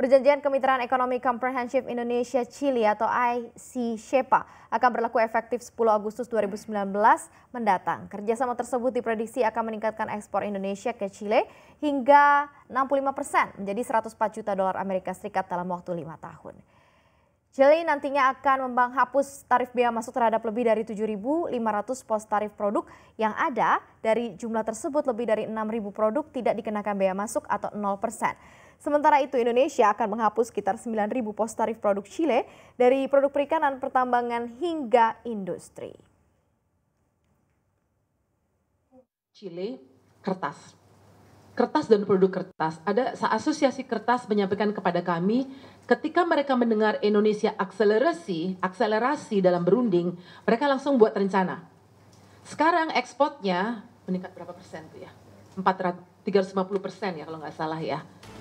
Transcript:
Perjanjian Kemitraan Ekonomi Comprehensive Indonesia chile atau ICSHEPA akan berlaku efektif 10 Agustus 2019 mendatang. Kerjasama tersebut diprediksi akan meningkatkan ekspor Indonesia ke Chile hingga 65 persen menjadi 104 juta dolar Amerika Serikat dalam waktu lima tahun. Jeli nantinya akan menghapus tarif biaya masuk terhadap lebih dari 7.500 pos tarif produk yang ada dari jumlah tersebut lebih dari 6.000 produk tidak dikenakan biaya masuk atau 0%. Sementara itu Indonesia akan menghapus sekitar 9.000 pos tarif produk Chile dari produk perikanan, pertambangan hingga industri. Chile kertas kertas dan produk kertas. Ada asosiasi kertas menyampaikan kepada kami, ketika mereka mendengar Indonesia akselerasi, akselerasi dalam berunding, mereka langsung buat rencana. Sekarang ekspornya meningkat berapa persen tuh ya? 400, 350 persen ya kalau nggak salah ya.